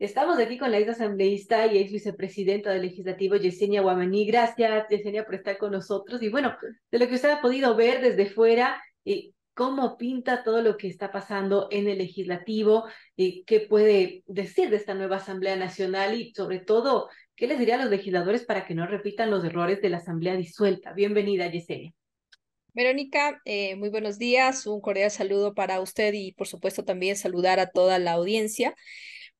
Estamos aquí con la ex asambleísta y ex vicepresidenta del Legislativo, Yesenia Guamaní. Gracias, Yesenia, por estar con nosotros. Y bueno, de lo que usted ha podido ver desde fuera, eh, ¿cómo pinta todo lo que está pasando en el Legislativo? Eh, ¿Qué puede decir de esta nueva Asamblea Nacional? Y sobre todo, ¿qué les diría a los legisladores para que no repitan los errores de la Asamblea disuelta? Bienvenida, Yesenia. Verónica, eh, muy buenos días, un cordial saludo para usted y por supuesto también saludar a toda la audiencia.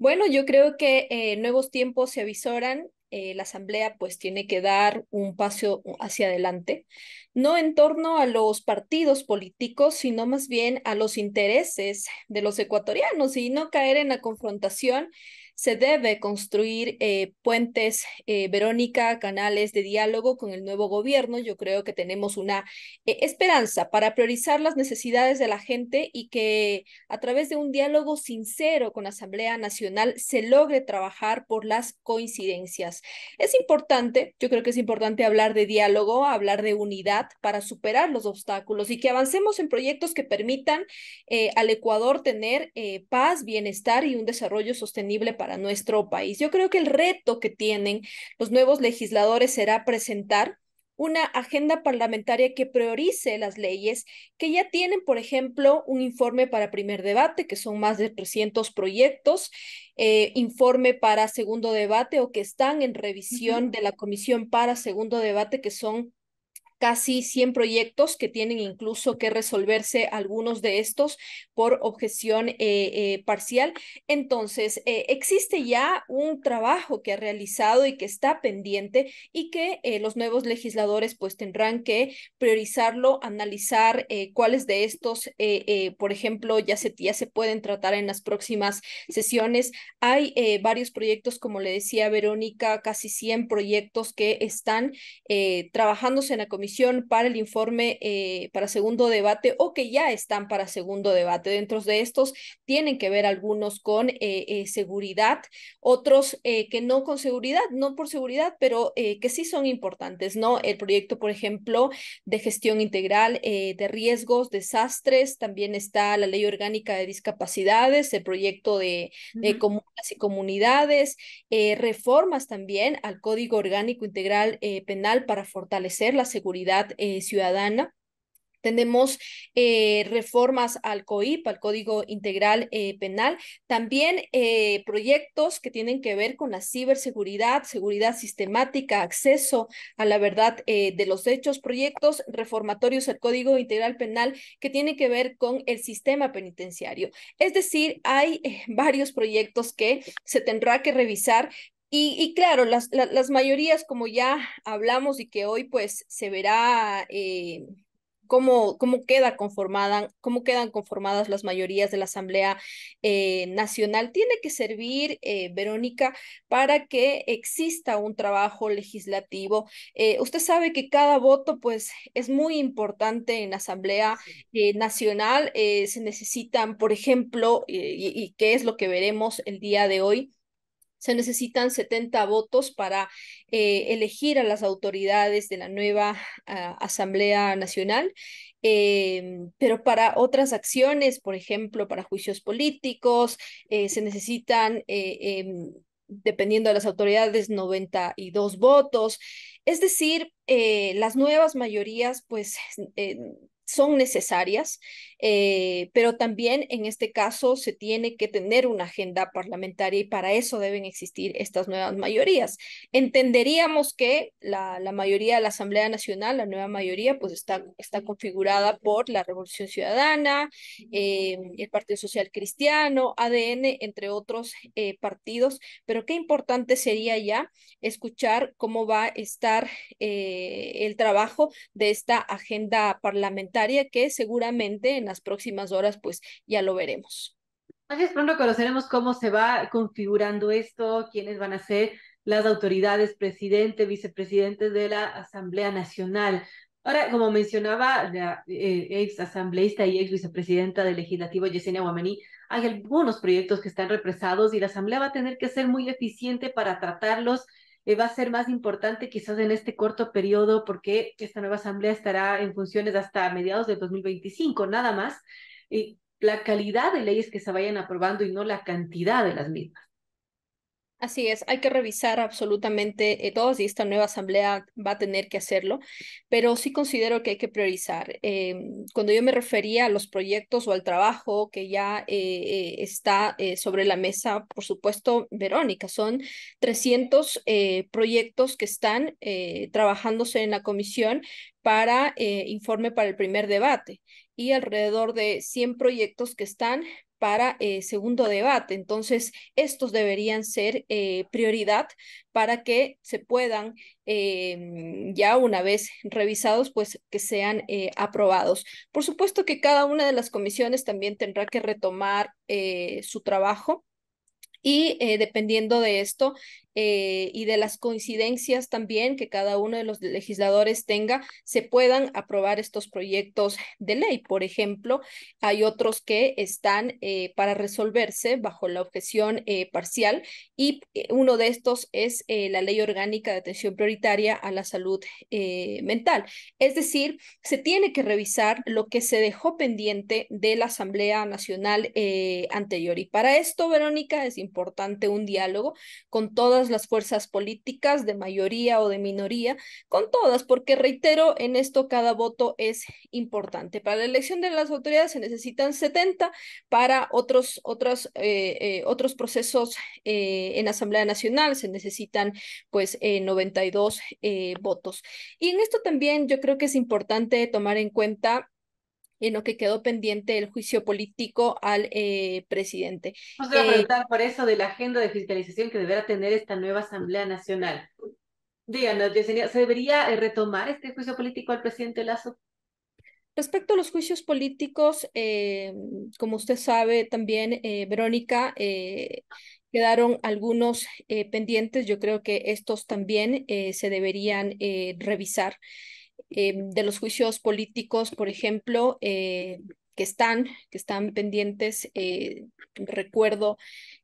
Bueno, yo creo que eh, nuevos tiempos se avisoran. Eh, la Asamblea pues tiene que dar un paso hacia adelante, no en torno a los partidos políticos, sino más bien a los intereses de los ecuatorianos y no caer en la confrontación se debe construir eh, puentes, eh, Verónica, canales de diálogo con el nuevo gobierno. Yo creo que tenemos una eh, esperanza para priorizar las necesidades de la gente y que a través de un diálogo sincero con la Asamblea Nacional se logre trabajar por las coincidencias. Es importante, yo creo que es importante hablar de diálogo, hablar de unidad para superar los obstáculos y que avancemos en proyectos que permitan al Ecuador tener paz, bienestar y un desarrollo sostenible para nuestro país. Yo creo que el reto que tienen los nuevos legisladores será presentar una agenda parlamentaria que priorice las leyes que ya tienen, por ejemplo, un informe para primer debate, que son más de 300 proyectos, eh, informe para segundo debate o que están en revisión de la comisión para segundo debate, que son casi 100 proyectos que tienen incluso que resolverse algunos de estos por objeción eh, eh, parcial. Entonces, eh, existe ya un trabajo que ha realizado y que está pendiente y que los nuevos legisladores pues tendrán que priorizarlo, analizar cuáles de estos, por ejemplo, ya se, ya se pueden tratar en las próximas sesiones. Hay varios proyectos, como le decía Verónica, casi 100 proyectos que están trabajándose en la comisión para el informe eh, para segundo debate o que ya están para segundo debate. Dentro de estos tienen que ver algunos con eh, eh, seguridad, otros que no con seguridad, no por seguridad, pero que sí son importantes, ¿no? El proyecto, por ejemplo, de gestión integral de riesgos, desastres, también está la ley orgánica de discapacidades, el proyecto de, de comunas y comunidades, reformas también al Código Orgánico Integral Penal para fortalecer la seguridad eh, ciudadana. Tenemos eh, reformas al COIP, al Código Integral eh, Penal. También proyectos que tienen que ver con la ciberseguridad, seguridad sistemática, acceso a la verdad de los hechos, proyectos reformatorios al Código Integral Penal que tienen que ver con el sistema penitenciario. Es decir, hay varios proyectos que se tendrá que revisar y, claro, las, las, mayorías, como ya hablamos y que hoy pues se verá eh, cómo, queda conformada, cómo quedan conformadas las mayorías de la Asamblea eh, Nacional, tiene que servir, eh, Verónica, para que exista un trabajo legislativo. Eh, usted sabe que cada voto pues es muy importante en la Asamblea Nacional. se necesitan, por ejemplo, y, y qué es lo que veremos el día de hoy se necesitan 70 votos para eh, elegir a las autoridades de la nueva ah, Asamblea Nacional, eh, pero para otras acciones, por ejemplo, para juicios políticos, eh, se necesitan, em, dependiendo de las autoridades, 92 votos. Es decir, las nuevas mayorías, pues son necesarias, eh, pero también en este caso se tiene que tener una agenda parlamentaria y para eso deben existir estas nuevas mayorías. Entenderíamos que la, mayoría de la Asamblea Nacional, la nueva mayoría, pues está, está configurada por la Revolución Ciudadana, eh, el Partido Social Cristiano, ADN, entre otros eh, partidos, pero qué importante sería ya escuchar cómo va a estar el trabajo de esta agenda parlamentaria que seguramente en las próximas horas pues ya lo veremos. Entonces pronto conoceremos cómo se va configurando esto, quiénes van a ser las autoridades, presidente, vicepresidente de la Asamblea Nacional. Ahora, como mencionaba la eh, ex asambleísta y ex vicepresidenta del Legislativo, Yesenia Guamaní, hay algunos proyectos que están represados y la Asamblea va a tener que ser muy eficiente para tratarlos eh, va a ser más importante quizás en este corto periodo porque esta nueva asamblea estará en funciones hasta mediados del 2025, nada más. Y la calidad de leyes que se vayan aprobando y no la cantidad de las mismas. Así es, hay que revisar absolutamente eh, todos y esta nueva asamblea va a tener que hacerlo, pero sí considero que hay que priorizar. Em, cuando yo me refería a los proyectos o al trabajo que ya eh, eh, está sobre la mesa, por supuesto, Verónica, son 300 proyectos que están trabajándose en la comisión para informe para el primer debate y alrededor de 100 proyectos que están para eh, segundo debate. Entonces, estos deberían ser eh, prioridad para que se puedan, em, ya una vez revisados, pues que sean eh, aprobados. Por supuesto que cada una de las comisiones también tendrá que retomar su trabajo. Y dependiendo de esto, eh, y de las coincidencias también que cada uno de los legisladores tenga, se puedan aprobar estos proyectos de ley. Por ejemplo, hay otros que están eh, para resolverse bajo la objeción eh, parcial y uno de estos es la ley orgánica de atención prioritaria a la salud mental. Es decir, se tiene que revisar lo que se dejó pendiente de la Asamblea Nacional anterior. Y para esto, Verónica, es importante un diálogo con todas las fuerzas políticas, de mayoría o de minoría, con todas, porque reitero, en esto cada voto es importante. Para la elección de las autoridades se necesitan 70, para otros, otros, eh, eh, otros procesos eh, en Asamblea Nacional se necesitan pues 92 votos. Y en esto también yo creo que es importante tomar en cuenta en lo que quedó pendiente el juicio político al eh, presidente. voy a eh, preguntar por eso de la agenda de fiscalización que deberá tener esta nueva Asamblea Nacional. Díganos, ¿se debería eh, retomar este juicio político al presidente Lazo? Respecto a los juicios políticos, eh, como usted sabe también, Verónica, quedaron algunos pendientes. Yo creo que estos también se deberían revisar. Em, de los juicios políticos, por ejemplo, eh, que están, que están pendientes. Eh, recuerdo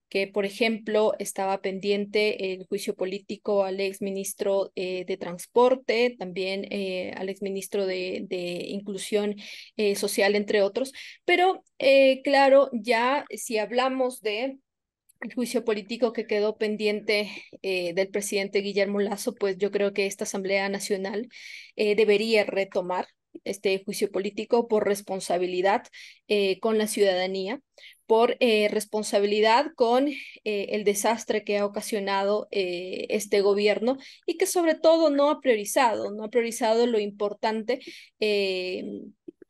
que, por ejemplo, estaba pendiente el juicio político al exministro eh, de Transporte, también al exministro de, de Inclusión Social, entre otros. Pero, claro, ya si hablamos de juicio político que quedó pendiente eh, del presidente Guillermo Lazo, pues yo creo que esta Asamblea Nacional eh, debería retomar este juicio político por responsabilidad eh, con la ciudadanía, por responsabilidad con el desastre que ha ocasionado este gobierno y que sobre todo no ha priorizado, no ha priorizado lo importante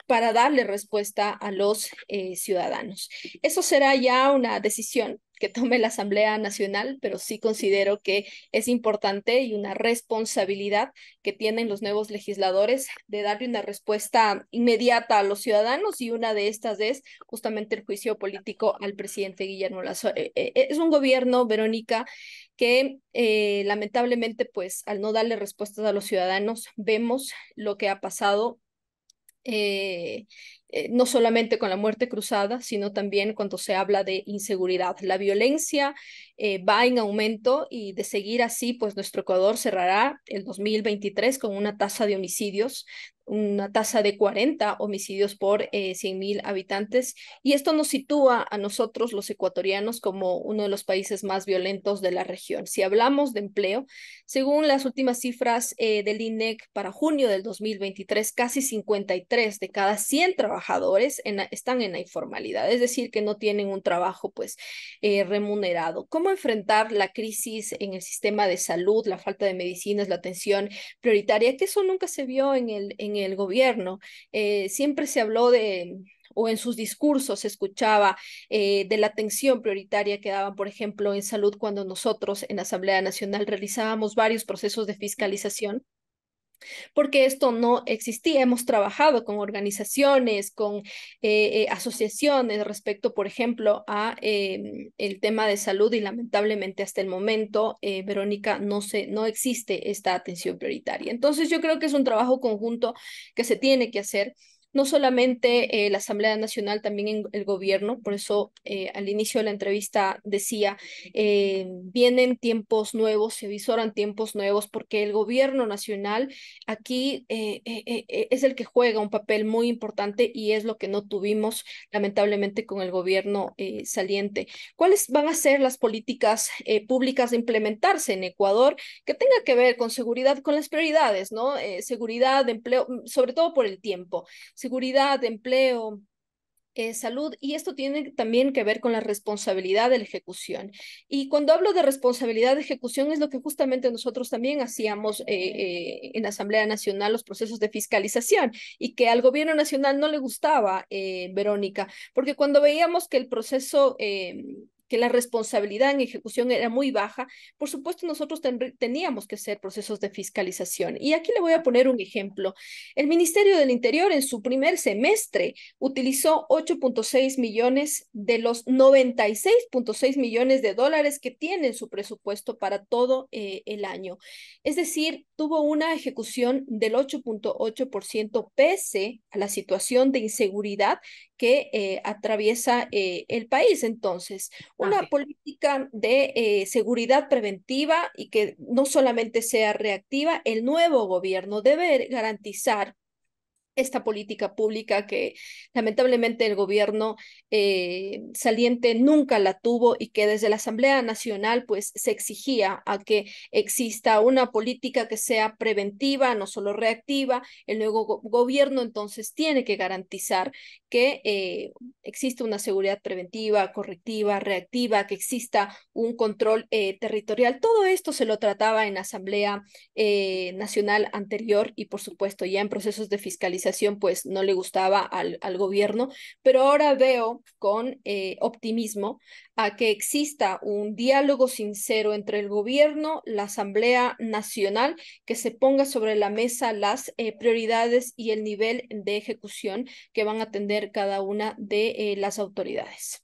para darle respuesta a los ciudadanos. Eso será ya una decisión que tome la Asamblea Nacional, pero sí considero que es importante y una responsabilidad que tienen los nuevos legisladores de darle una respuesta inmediata a los ciudadanos y una de estas es justamente el juicio político al presidente Guillermo Lazo. Eh, eh, eh, es un gobierno, Verónica, que lamentablemente pues al no darle respuestas a los ciudadanos vemos lo que ha pasado eh, eh, no solamente con la muerte cruzada, sino también cuando se habla de inseguridad. La violencia eh, va en aumento y de seguir así, pues nuestro Ecuador cerrará el 2023 con una tasa de homicidios una tasa de 40 homicidios por 100.000 eh, habitantes y esto nos sitúa a nosotros los ecuatorianos como uno de los países más violentos de la región. Si hablamos de empleo, según las últimas cifras eh, del INEC para junio del 2023, casi 53 de cada 100 trabajadores están en la informalidad, es decir, que no tienen un trabajo pues eh, remunerado. ¿Cómo enfrentar la crisis en el sistema de salud, la falta de medicinas, la atención prioritaria, que eso nunca se vio en el en el gobierno, eh, siempre se habló de, o en sus discursos se escuchaba eh, de la atención prioritaria que daban, por ejemplo, en salud cuando nosotros en la Asamblea Nacional realizábamos varios procesos de fiscalización porque esto no existía. Hemos trabajado con organizaciones, con eh, eh, asociaciones respecto, por ejemplo, a em, el tema de salud y lamentablemente hasta el momento, eh, Verónica, no, no existe esta atención prioritaria. Entonces yo creo que es un trabajo conjunto que se tiene que hacer no solamente eh, la Asamblea Nacional, también el gobierno. Por eso eh, al inicio de la entrevista decía, eh, vienen tiempos nuevos, se visoran tiempos nuevos, porque el gobierno nacional aquí es el que juega un papel muy importante y es lo que no tuvimos lamentablemente con el gobierno saliente. ¿Cuáles van a ser las políticas públicas de implementarse en Ecuador que tenga que ver con seguridad, con las prioridades, ¿no? seguridad, empleo, mm, sobre todo por el tiempo seguridad, empleo, eh, salud, y esto tiene también que ver con la responsabilidad de la ejecución. Y cuando hablo de responsabilidad de ejecución es lo que justamente nosotros también hacíamos eh, eh, en la Asamblea Nacional, los procesos de fiscalización, y que al gobierno nacional no le gustaba, Verónica, porque cuando veíamos que el proceso que la responsabilidad en ejecución era muy baja, por supuesto nosotros teníamos que hacer procesos de fiscalización. Y aquí le voy a poner un ejemplo. El Ministerio del Interior en su primer semestre utilizó 8.6 millones de los 96.6 millones de dólares que tiene su presupuesto para todo eh, el año. Es decir, tuvo una ejecución del 8.8% pese a la situación de inseguridad que eh, atraviesa eh, el país. Entonces, ah, una política de eh, seguridad preventiva y que no solamente sea reactiva, el nuevo gobierno debe garantizar esta política pública que lamentablemente el gobierno eh, saliente nunca la tuvo y que desde la Asamblea Nacional pues se exigía a que exista una política que sea preventiva, no solo reactiva. El nuevo gobierno entonces tiene que garantizar que eh, existe una seguridad preventiva, correctiva, reactiva, que exista un control eh, territorial. Todo esto se lo trataba en la Asamblea eh, Nacional anterior y por supuesto ya en procesos de fiscalización pues no le gustaba al, gobierno, pero ahora veo con eh, optimismo a que exista un diálogo sincero entre el gobierno, la Asamblea Nacional, que se ponga sobre la mesa las eh, prioridades y el nivel de ejecución que van a atender cada una de eh, las autoridades.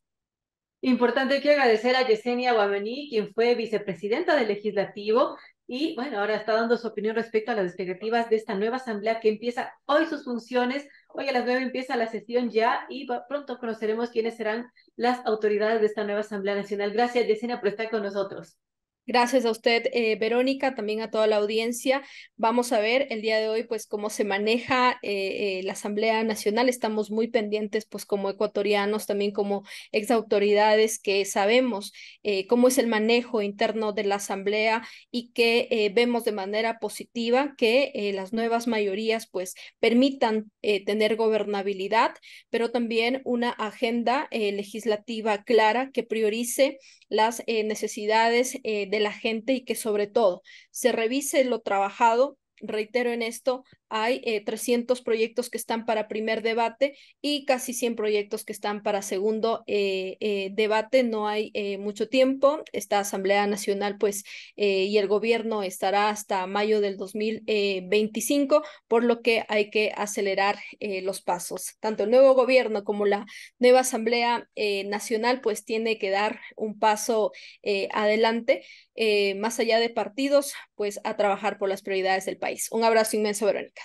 Importante que agradecer a Yesenia Guamení, quien fue vicepresidenta del Legislativo y bueno, ahora está dando su opinión respecto a las expectativas de esta nueva asamblea que empieza hoy sus funciones. Hoy a las nueve empieza la sesión ya y pronto conoceremos quiénes serán las autoridades de esta nueva Asamblea Nacional. Gracias, Yesenia, por estar con nosotros. Gracias a usted, eh, Verónica, también a toda la audiencia. Vamos a ver el día de hoy, pues, cómo se maneja eh, eh, la Asamblea Nacional. Estamos muy pendientes, pues, como ecuatorianos, también como exautoridades que sabemos cómo es el manejo interno de la Asamblea y que vemos de manera positiva que las nuevas mayorías, pues, permitan tener gobernabilidad, pero también una agenda legislativa clara que priorice las necesidades de la gente y que sobre todo se revise lo trabajado reitero en esto, hay 300 eh, proyectos que están para primer debate y casi 100 proyectos que están para segundo eh, eh, debate. No hay mucho tiempo. Esta Asamblea Nacional pues y el gobierno estará hasta mayo del 2025, por lo que hay que acelerar los pasos. Tanto el nuevo gobierno como la nueva Asamblea Nacional pues tiene que dar un paso adelante, más allá de partidos, pues a trabajar por las prioridades del país. Un abrazo inmenso, Verónica.